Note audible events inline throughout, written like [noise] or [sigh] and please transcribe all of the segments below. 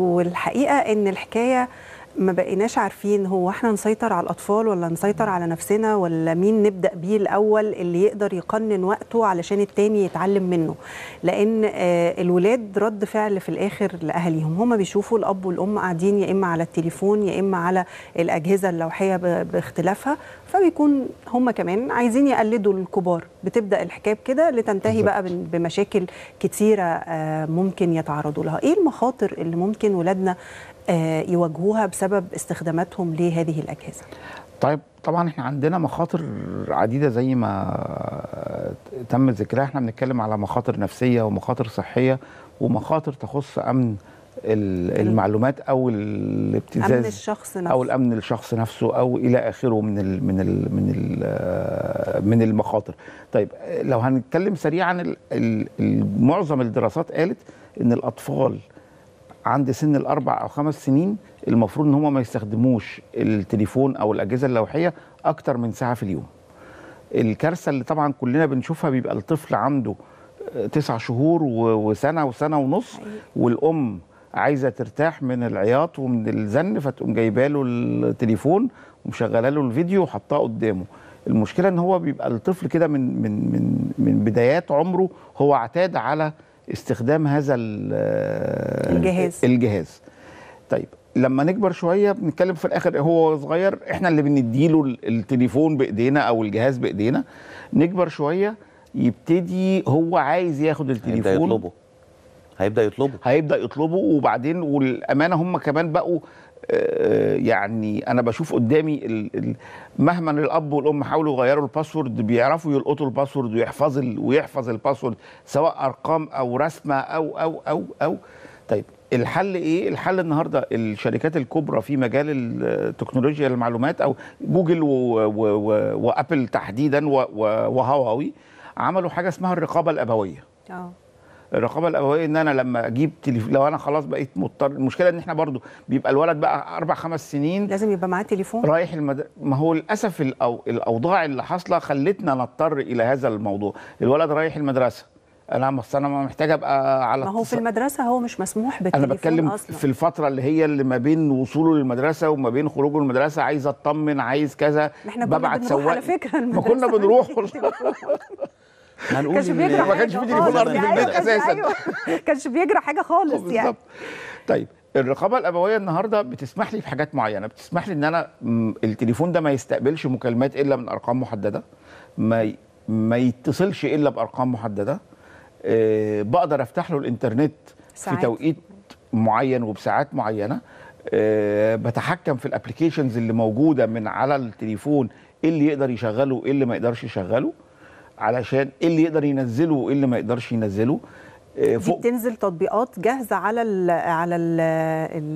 والحقيقه ان الحكايه ما بقيناش عارفين هو احنا نسيطر على الاطفال ولا نسيطر على نفسنا ولا مين نبدا بيه الاول اللي يقدر يقنن وقته علشان التاني يتعلم منه لان آه، الولاد رد فعل في الاخر لاهاليهم هم بيشوفوا الاب والام قاعدين يا اما على التليفون يا اما على الاجهزه اللوحيه باختلافها فبيكون هم كمان عايزين يقلدوا الكبار بتبدا الحكايه كده لتنتهي بقى بمشاكل كتيره آه، ممكن يتعرضوا لها ايه المخاطر اللي ممكن ولادنا آه، يواجهوها بسبب استخداماتهم لهذه الاجهزه طيب طبعا احنا عندنا مخاطر عديده زي ما تم ذكرها احنا بنتكلم على مخاطر نفسيه ومخاطر صحيه ومخاطر تخص امن المعلومات او الابتزاز امن الشخص نفسه او الامن الشخص نفسه او الى اخره من الـ من الـ من الـ من المخاطر طيب لو هنتكلم سريعا معظم الدراسات قالت ان الاطفال عند سن الاربع او خمس سنين المفروض ان هم ما يستخدموش التليفون او الاجهزه اللوحيه اكتر من ساعه في اليوم الكارثه اللي طبعا كلنا بنشوفها بيبقى الطفل عنده تسع شهور وسنه وسنه ونص أيوة. والام عايزه ترتاح من العياط ومن الزن فتقوم جايبه له التليفون ومشغله له الفيديو وحطاه قدامه المشكله ان هو بيبقى الطفل كده من من من من بدايات عمره هو اعتاد على استخدام هذا آه، الجهاز الجهاز طيب لما نكبر شويه بنتكلم في الاخر هو صغير احنا اللي بنديله التليفون بايدينا او الجهاز بايدينا نكبر شويه يبتدي هو عايز ياخد التليفون يطلبه هيبدا يطلبه هيبدا يطلبه وبعدين والامانه هم كمان بقوا آه، آه، يعني انا بشوف قدامي مهما الاب والام حاولوا يغيروا الباسورد بيعرفوا يلقطوا الباسورد ويحفظ ويحفظ الباسورد سواء ارقام او رسمه او او او او طيب الحل ايه الحل النهارده الشركات الكبرى في مجال التكنولوجيا المعلومات او جوجل وابل تحديدا وهواوي عملوا حاجه اسمها الرقابه الابويه اه الرقابه الابويه ان انا لما اجيب تليف... لو انا خلاص بقيت مضطر المشكله ان احنا برضو بيبقى الولد بقى اربع خمس سنين لازم يبقى معاه تليفون رايح المد... ما هو للاسف الأو... الاوضاع اللي حاصله خلتنا نضطر الى هذا الموضوع الولد رايح المدرسه انا انا محتاج ابقى على ما هو في المدرسه هو مش مسموح بالتليفون انا بتكلم أصلاً. في الفتره اللي هي اللي ما بين وصوله للمدرسه وما بين خروجه المدرسه عايز اطمن عايز كذا احنا كنا بنروح سواق. على فكره ما كنا بنروح [laughs] هنقول كانش بيجرى ما كانش في تليفون ارضي في البيت يعني. أيوة، اساسا أيوة. كانش بيجرى حاجه خالص يعني طيب الرقابه الابويه النهارده بتسمح لي في حاجات معينه بتسمح لي ان انا التليفون ده ما يستقبلش مكالمات الا من ارقام محدده ما ما يتصلش الا بارقام محدده أه بقدر افتح له الانترنت ساعت. في توقيت معين وبساعات معينه أه بتحكم في الابلكيشنز اللي موجوده من على التليفون إيه اللي يقدر يشغله وايه اللي ما يقدرش يشغله علشان ايه اللي يقدر ينزله وايه اللي ما يقدرش ينزله آه، فوق بتنزل تطبيقات جاهزه على ال على الـ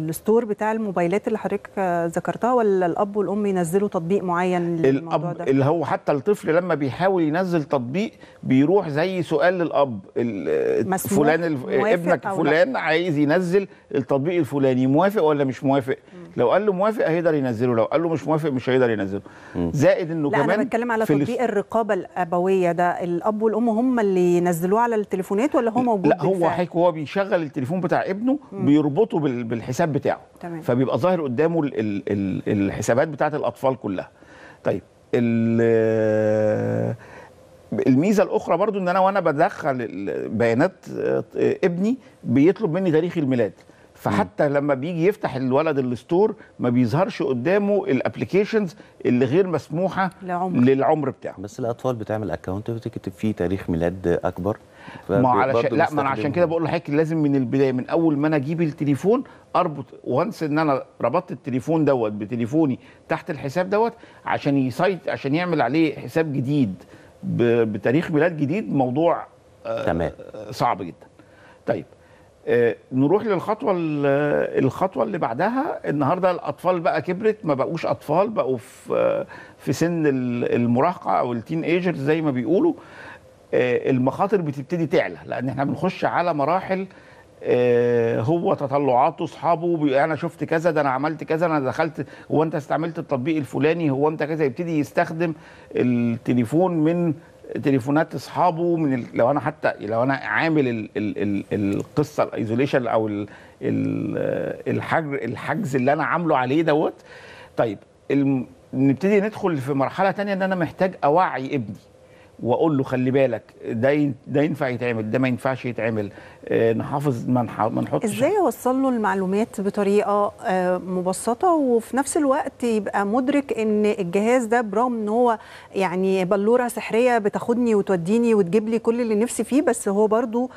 الستور بتاع الموبايلات اللي حضرتك آه، ذكرتها ولا الاب والام ينزلوا تطبيق معين للموضوع الاب ده؟ اللي هو حتى الطفل لما بيحاول ينزل تطبيق بيروح زي سؤال للاب فلان ابنك فلان عايز ينزل التطبيق الفلاني موافق ولا مش موافق لو قال له موافق هيقدر ينزله لو قال له مش موافق مش هيقدر ينزله زائد انه لا كمان انا بتكلم على تطبيق الرقابه الابويه ده الاب والام هم اللي ينزلوه على التليفونات ولا هو موجود لا هو حك هو بيشغل التليفون بتاع ابنه مم. بيربطه بالحساب بتاعه تمام. فبيبقى ظاهر قدامه الـ الـ الـ الحسابات بتاعه الاطفال كلها طيب الميزه الاخرى برضو ان انا وانا بدخل بيانات آه، ابني بيطلب مني تاريخ الميلاد فحتى لما بيجي يفتح الولد الستور ما بيظهرش قدامه الابلكيشنز اللي غير مسموحه لعمر. للعمر بتاعه بس الاطفال بتعمل اكونت بتكتب فيه تاريخ ميلاد اكبر ما علشان لا ما انا عشان كده بقول لحضرتك لازم من البدايه من اول ما انا اجيب التليفون اربط وانس ان انا ربطت التليفون دوت بتليفوني تحت الحساب دوت عشان يسايت عشان يعمل عليه حساب جديد بتاريخ ميلاد جديد موضوع آه، تمام صعب جدا طيب آه، نروح للخطوه الخطوه اللي بعدها النهارده الاطفال بقى كبرت ما بقوش اطفال بقوا في آه، في سن المراهقه او التين ايجر زي ما بيقولوا آه، المخاطر بتبتدي تعلى لان احنا بنخش على مراحل هو تطلعاته اصحابه انا شفت كذا ده انا عملت كذا انا دخلت هو انت استعملت التطبيق الفلاني هو انت كذا يبتدي يستخدم التليفون من تليفونات اصحابه من ال... لو انا حتى لو انا عامل ال... ال... القصه الايزوليشن او ال... ال... الحجر الحجز اللي انا عامله عليه دوت طيب الم... نبتدي ندخل في مرحله تانية ان انا محتاج اوعي ابني واقول له خلي بالك ده ده ينفع يتعمل ده ما ينفعش يتعمل آه، نحافظ ما نحطش ازاي اوصل له المعلومات بطريقه آه، مبسطه وفي نفس الوقت يبقى مدرك ان الجهاز ده برغم ان هو يعني بلوره سحريه بتاخدني وتوديني وتجيب لي كل اللي نفسي فيه بس هو برضو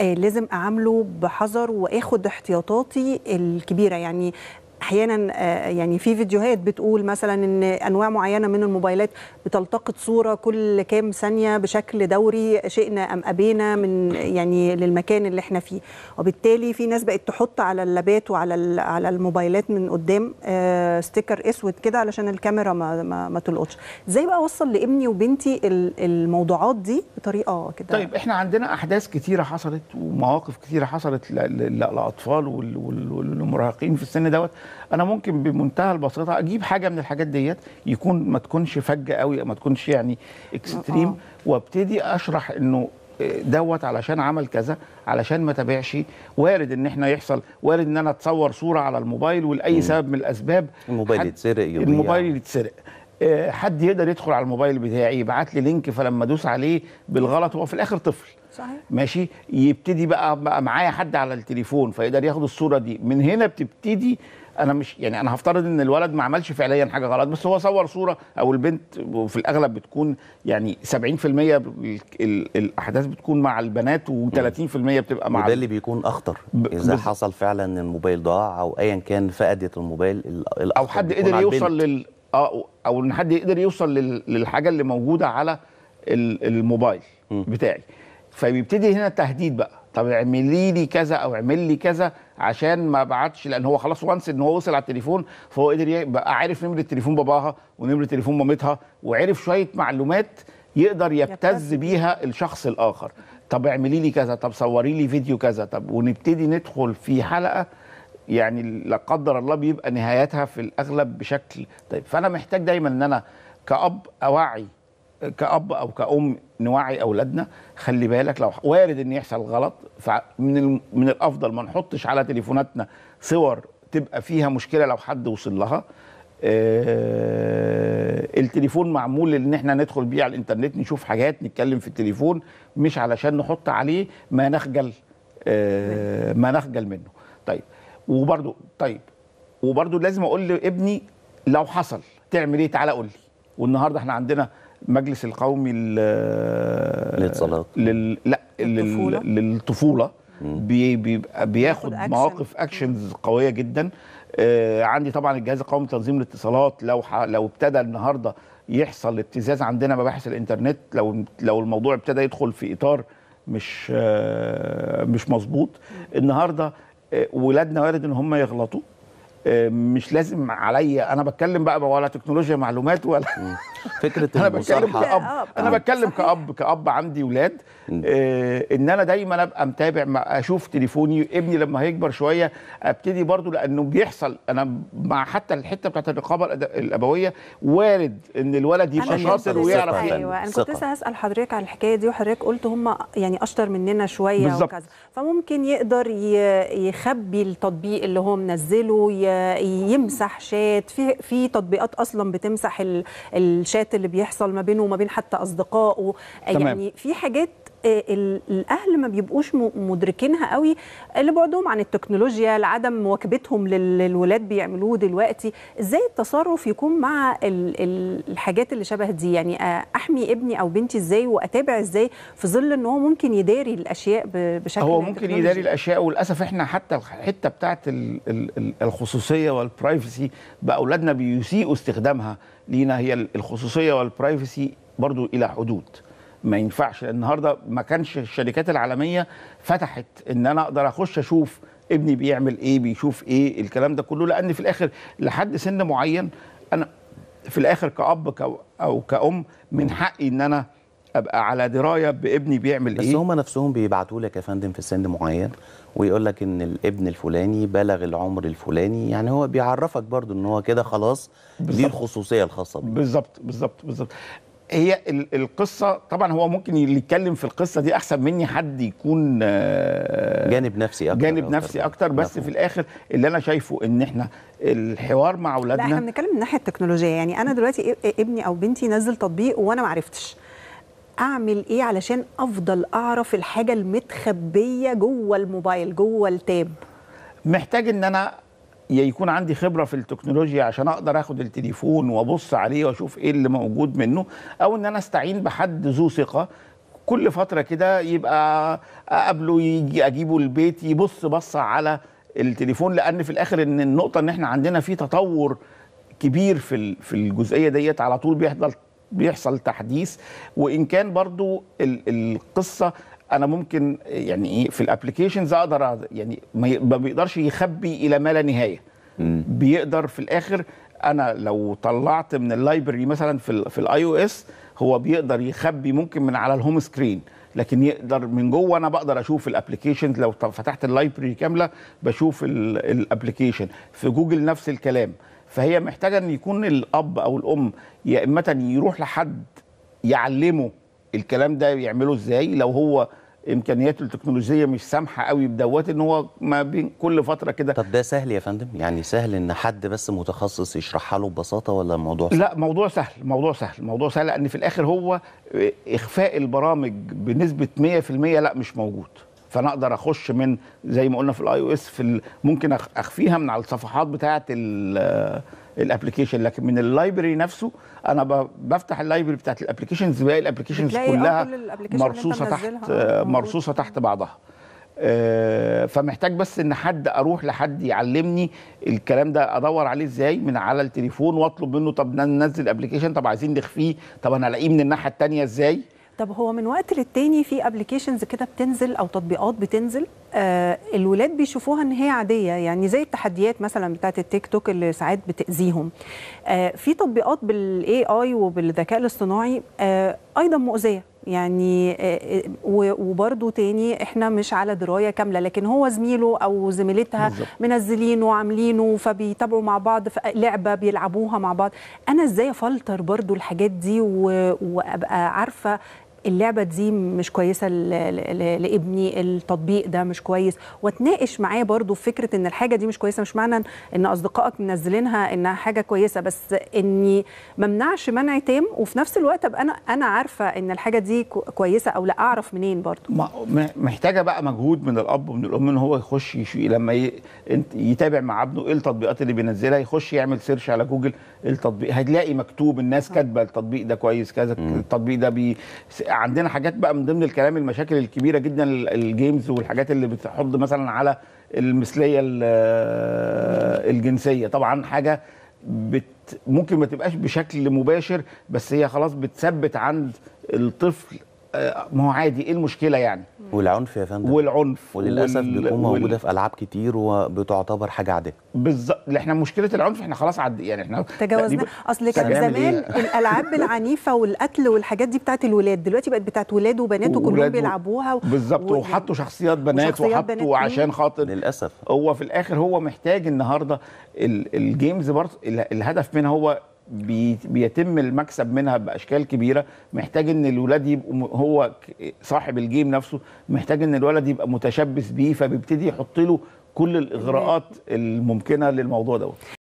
آه، لازم اعامله بحذر واخد احتياطاتي الكبيره يعني احيانا آه، يعني في فيديوهات بتقول مثلا ان انواع معينه من الموبايلات بتلتقط صوره كل كام ثانيه بشكل دوري شئنا ام ابينا من يعني للمكان اللي احنا فيه وبالتالي في ناس بقت تحط على اللابات وعلى على الموبايلات من قدام آه، ستيكر اسود كده علشان الكاميرا ما ما, ما تلقطش ازاي بقى اوصل لابني وبنتي الموضوعات دي بطريقه كده طيب احنا عندنا احداث كتيره حصلت ومواقف كتيره حصلت لاطفال والمراهقين في السن دوت انا ممكن بمنتهى البساطه اجيب حاجه من الحاجات ديت يكون ما تكونش فجه قوي ما تكونش يعني اكستريم آه. وابتدي اشرح انه آه، دوت علشان عمل كذا علشان ما تابعش وارد ان احنا يحصل وارد ان انا اتصور صوره على الموبايل ولاي سبب من الاسباب الموبايل يتسرق الموبايل يتسرق آه، حد يقدر يدخل على الموبايل بتاعي يبعت لي لينك فلما ادوس عليه بالغلط هو في الاخر طفل صحيح ماشي يبتدي بقى, بقى معايا حد على التليفون فيقدر ياخد الصوره دي من هنا بتبتدي انا مش يعني انا هفترض ان الولد ما عملش فعليا حاجه غلط بس هو صور صوره او البنت وفي الاغلب بتكون يعني 70% الاحداث بتكون مع البنات و30% بتبقى مع وده اللي بيكون اخطر اذا حصل فعلا ان الموبايل ضاع او ايا كان فقدت الموبايل او حد قدر يوصل لل اه او ان حد يقدر يوصل للحاجه اللي موجوده على الموبايل م. بتاعي فبيبتدي هنا تهديد بقى طب اعملي لي كذا او اعمل لي كذا عشان ما ابعتش لان هو خلاص وانس ان هو وصل على التليفون فهو قدر بقى عارف نمره تليفون باباها ونمره تليفون مامتها وعرف شويه معلومات يقدر يبتز بيها الشخص الاخر طب اعملي لي كذا طب صوري لي فيديو كذا طب ونبتدي ندخل في حلقه يعني لا قدر الله بيبقى نهايتها في الاغلب بشكل طيب فانا محتاج دايما ان انا كاب اوعي كأب أو كأم نوعي أولادنا خلي بالك لو وارد إن يحصل غلط فمن من الأفضل ما نحطش على تليفوناتنا صور تبقى فيها مشكلة لو حد وصل لها آه التليفون معمول ان احنا ندخل بيه على الانترنت نشوف حاجات نتكلم في التليفون مش علشان نحط عليه ما نخجل آه ما نخجل منه طيب وبرده طيب وبرده لازم اقول لابني لو حصل تعمل ايه تعالى قول لي والنهارده احنا عندنا المجلس القومي للطلاق لل... لا للطفوله, للطفولة بي... بيبقى بياخد أكشن. مواقف اكشنز قويه جدا آه عندي طبعا الجهاز القومي لتنظيم الاتصالات لو ح... لو ابتدى النهارده يحصل ابتزاز عندنا مباحث الانترنت لو لو الموضوع ابتدى يدخل في اطار مش آه مش مظبوط النهارده آه، ولادنا وارد ان هم يغلطوا آه، مش لازم عليا انا بتكلم بقى ولا تكنولوجيا معلومات ولا فكره انا بتكلم كاب آه، انا بتكلم كاب كاب عندي ولاد آه، ان انا دايما ابقى متابع اشوف تليفوني ابني لما هيكبر شويه ابتدي برضو لانه بيحصل انا مع حتى الحته بتاعت الرقابه الابويه وارد ان الولد يبقى شاطر ويعرف ايوه انا كنت لسه هسال حضرتك على الحكايه دي وحضرتك قلت هم يعني اشطر مننا شويه بالزبط. وكذا فممكن يقدر يخبي التطبيق اللي هو منزله يمسح شات في في تطبيقات اصلا بتمسح الشات ال... النقاشات اللي بيحصل ما بينه وما بين حتى اصدقائه تمام. يعني في حاجات الاهل ما بيبقوش مدركينها قوي لبعدهم عن التكنولوجيا لعدم مواكبتهم للولاد بيعملوه دلوقتي ازاي التصرف يكون مع الحاجات اللي شبه دي يعني آه، احمي ابني او بنتي ازاي واتابع ازاي في ظل ان هو ممكن يداري الاشياء بشكل هو ممكن يداري الاشياء وللاسف احنا حتى الحته بتاعه الخصوصيه والبرايفسي بقى اولادنا بيسيئوا استخدامها لينا هي الخصوصيه والبرايفسي برضو الى حدود ما ينفعش النهارده ما كانش الشركات العالميه فتحت ان انا اقدر اخش اشوف ابني بيعمل ايه بيشوف ايه الكلام ده كله لان في الاخر لحد سن معين انا في الاخر كاب او كام من حقي ان انا ابقى على درايه بابني بيعمل بس ايه بس هم نفسهم بيبعتوا لك يا فندم في سن معين ويقول لك ان الابن الفلاني بلغ العمر الفلاني يعني هو بيعرفك برضو ان هو كده خلاص دي الخصوصيه الخاصه بيه بالظبط بالظبط بالظبط هي القصه طبعا هو ممكن اللي يتكلم في القصه دي احسن مني حد يكون آه، جانب نفسي اكتر جانب نفسي اكتر, أكتر بس نفسي. في الاخر اللي انا شايفه ان احنا الحوار مع اولادنا لا احنا بنتكلم من الناحيه التكنولوجيه يعني انا دلوقتي ابني او بنتي نزل تطبيق وانا ما عرفتش اعمل ايه علشان افضل اعرف الحاجه المتخبيه جوه الموبايل جوه التاب محتاج ان انا يكون عندي خبره في التكنولوجيا عشان اقدر اخد التليفون وابص عليه واشوف ايه اللي موجود منه او ان انا استعين بحد ذو ثقه كل فتره كده يبقى اقابله يجي اجيبه البيت يبص بصه على التليفون لان في الاخر ان النقطه ان احنا عندنا في تطور كبير في في الجزئيه ديت على طول بيحصل بيحصل تحديث وان كان برضو القصه انا ممكن يعني ايه في الابلكيشنز اقدر يعني ما بيقدرش يخبي الى ما لا نهايه مم. بيقدر في الاخر انا لو طلعت من اللايبرري مثلا في الـ في الاي او اس هو بيقدر يخبي ممكن من على الهوم سكرين لكن يقدر من جوه انا بقدر اشوف الابلكيشن لو فتحت اللايبرري كامله بشوف الابلكيشن في جوجل نفس الكلام فهي محتاجه ان يكون الاب او الام يا اما يروح لحد يعلمه الكلام ده يعمله ازاي لو هو امكانياته التكنولوجيه مش سامحه قوي بدوت ان هو ما بين كل فتره كده طب ده سهل يا فندم يعني سهل ان حد بس متخصص يشرحها له ببساطه ولا الموضوع سهل؟ لا موضوع سهل موضوع سهل موضوع سهل لان في الاخر هو اخفاء البرامج بنسبه 100% لا مش موجود فانا اقدر اخش من زي ما قلنا في الاي او اس في ممكن اخفيها من على الصفحات بتاعه الابلكيشن لكن من اللايبرري نفسه انا بفتح اللايبرري بتاعت الابلكيشنز باقي الابلكيشنز كلها مرصوصه تحت آه، مرصوصه تحت بعضها آه، فمحتاج بس ان حد اروح لحد يعلمني الكلام ده ادور عليه ازاي من على التليفون واطلب منه طب ننزل ابلكيشن طب عايزين نخفيه طب انا الاقيه من الناحيه الثانيه ازاي طب هو من وقت للتاني في ابلكيشنز كده بتنزل او تطبيقات بتنزل آه الولاد بيشوفوها ان هي عاديه يعني زي التحديات مثلا بتاعه التيك توك اللي ساعات بتاذيهم آه في تطبيقات بالاي اي وبالذكاء الاصطناعي آه ايضا مؤذيه يعني آه، آه، وبرده تاني احنا مش على درايه كامله لكن هو زميله او زميلتها منزلينه وعاملينه فبيتابعوا مع بعض في لعبه بيلعبوها مع بعض انا ازاي افلتر برده الحاجات دي وابقى عارفه اللعبه دي مش كويسه لابني التطبيق ده مش كويس واتناقش معاه برضو في فكره ان الحاجه دي مش كويسه مش معنى ان اصدقائك منزلينها انها حاجه كويسه بس اني ممنعش منع تام وفي نفس الوقت ابقى انا انا عارفه ان الحاجه دي كويسه او لا اعرف منين برضو محتاجه بقى مجهود من الاب ومن الام ان هو يخش لما يتابع مع ابنه ايه التطبيقات اللي بينزلها يخش يعمل سيرش على جوجل إيه التطبيق هتلاقي مكتوب الناس آه. كاتبه التطبيق ده كويس كذا التطبيق ده بي عندنا حاجات بقى من ضمن الكلام المشاكل الكبيره جدا الجيمز والحاجات اللي بتحض مثلا على المثليه الجنسيه طبعا حاجه بت ممكن ما تبقاش بشكل مباشر بس هي خلاص بتثبت عند الطفل آه، ما هو عادي ايه المشكله يعني والعنف يا فندم والعنف وللاسف وال... بيكون موجوده وال... في العاب كتير وبتعتبر حاجه عاديه بالظبط احنا مشكله العنف احنا خلاص عد يعني احنا تجاوزنا اصل كان زمان إيه؟ [laughs] الالعاب العنيفه والقتل والحاجات دي بتاعت الولاد دلوقتي بقت بتاعت ولاد وبنات وكلهم بيلعبوها و... بالظبط و... وحطوا شخصيات بنات وحطوا بنات عشان خاطر للاسف هو في الاخر هو محتاج النهارده الجيمز برضه الهدف منها هو بيتم المكسب منها باشكال كبيره محتاج ان الولاد يبقوا هو صاحب الجيم نفسه محتاج ان الولد يبقى متشبث بيه فبيبتدي يحط له كل الاغراءات الممكنه للموضوع دوت